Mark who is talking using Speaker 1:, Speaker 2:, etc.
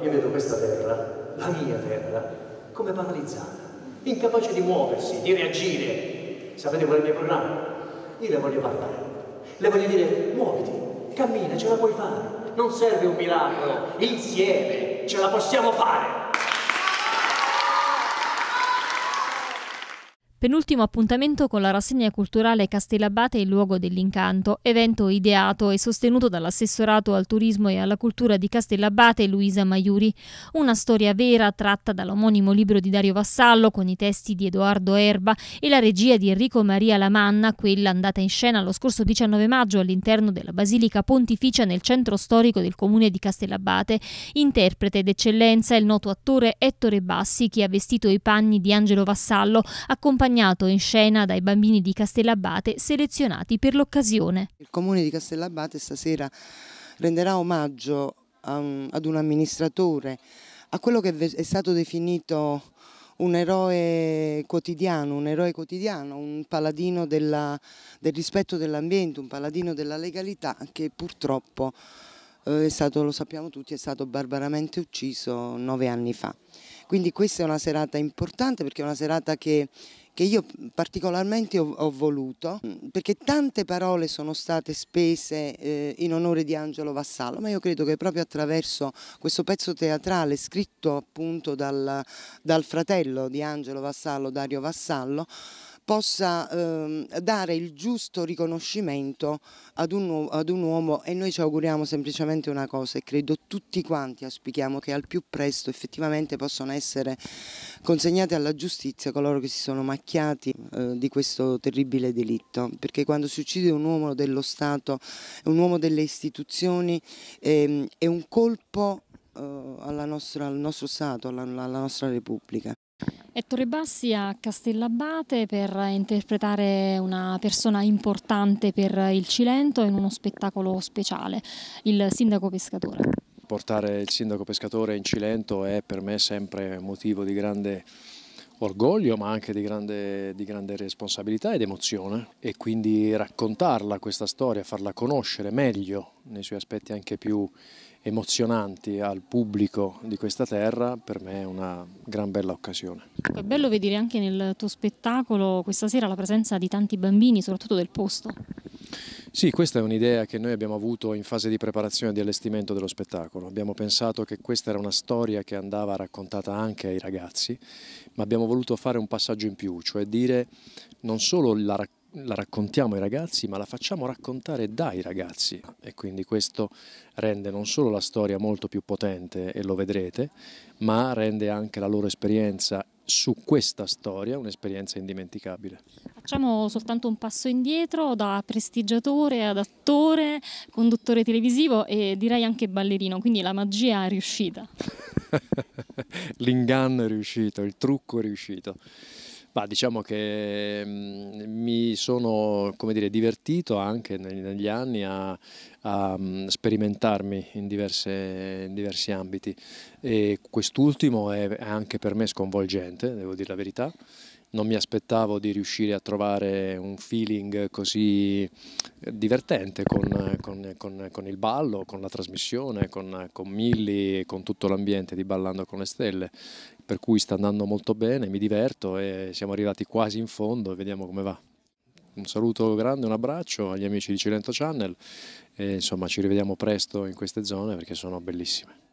Speaker 1: Io vedo questa terra, la mia terra, come paralizzata, incapace di muoversi, di reagire. Sapete qual è il mio programma? Io le voglio parlare, le voglio dire muoviti, cammina, ce la puoi fare. Non serve un miracolo, insieme ce la possiamo fare.
Speaker 2: penultimo appuntamento con la rassegna culturale Castellabate il luogo dell'incanto, evento ideato e sostenuto dall'assessorato al turismo e alla cultura di Castellabate Luisa Maiuri. Una storia vera tratta dall'omonimo libro di Dario Vassallo con i testi di Edoardo Erba e la regia di Enrico Maria Lamanna, quella andata in scena lo scorso 19 maggio all'interno della Basilica Pontificia nel centro storico del comune di Castellabate. Interprete d'eccellenza il noto attore Ettore Bassi che ha vestito i panni di Angelo Vassallo, accompagnato accompagnato in scena dai bambini di Castellabate
Speaker 3: selezionati per
Speaker 2: l'occasione.
Speaker 3: Il comune di Castellabate stasera renderà omaggio un, ad un amministratore, a quello che è stato definito un eroe quotidiano, un eroe quotidiano, un paladino della, del rispetto dell'ambiente, un paladino della legalità che purtroppo eh, stato, lo sappiamo tutti, è stato barbaramente ucciso nove anni fa. Quindi questa è una serata importante perché è una serata che che io particolarmente ho, ho, voluto, mm, perché tante parole sono state spese eh, in onore di Angelo Vassallo, ma io credo che proprio attraverso questo pezzo teatrale scritto appunto dal, dal fratello di Angelo Vassallo, Dario Vassallo, possa eh, dare il giusto riconoscimento ad un, ad un, uomo e noi ci auguriamo semplicemente una cosa e credo tutti quanti auspichiamo che al più presto effettivamente possano essere consegnati alla giustizia coloro che si sono macchiati eh, di questo terribile delitto perché quando si uccide un uomo dello Stato, un uomo delle istituzioni eh, è un colpo eh, alla nostra, al nostro Stato, alla, alla nostra Repubblica.
Speaker 2: Ettore Bassi a Castellabate per interpretare una persona importante per il Cilento in uno spettacolo speciale, il sindaco pescatore.
Speaker 1: Portare il sindaco pescatore in Cilento è per me sempre motivo di grande orgoglio ma anche di grande, di grande responsabilità ed emozione e quindi raccontarla questa storia, farla conoscere meglio nei suoi aspetti anche più emozionanti al pubblico di questa terra, per me è una gran bella occasione.
Speaker 2: È bello vedere anche nel tuo spettacolo questa sera la presenza di tanti bambini, soprattutto del posto.
Speaker 1: Sì, questa è un'idea che noi abbiamo avuto in fase di preparazione e di allestimento dello spettacolo. Abbiamo pensato che questa era una storia che andava raccontata anche ai ragazzi, ma abbiamo voluto fare un passaggio in più, cioè dire non solo la racconta la raccontiamo ai ragazzi, ma la facciamo raccontare dai ragazzi e quindi questo rende non solo la storia molto più potente e lo vedrete, ma rende anche la loro esperienza su questa storia un'esperienza indimenticabile.
Speaker 2: Facciamo soltanto un passo indietro da prestigiatore ad attore, conduttore televisivo e direi anche ballerino, quindi la magia è riuscita.
Speaker 1: L'inganno è riuscito, il trucco è riuscito. Ma diciamo che mm, mi sono dire, divertito anche negli, negli anni a, a mm, sperimentarmi in, diverse, in, diversi ambiti e quest'ultimo è anche per me sconvolgente, devo dire la verità non mi aspettavo di riuscire a trovare un feeling così eh, divertente con, con, con, con il ballo, con la trasmissione, con, Milli e con tutto l'ambiente di Ballando con le Stelle, per cui sta andando molto bene, mi diverto e siamo arrivati quasi in fondo e vediamo come va. Un saluto grande, un abbraccio agli amici di Cilento Channel e insomma ci rivediamo presto in queste zone perché sono bellissime.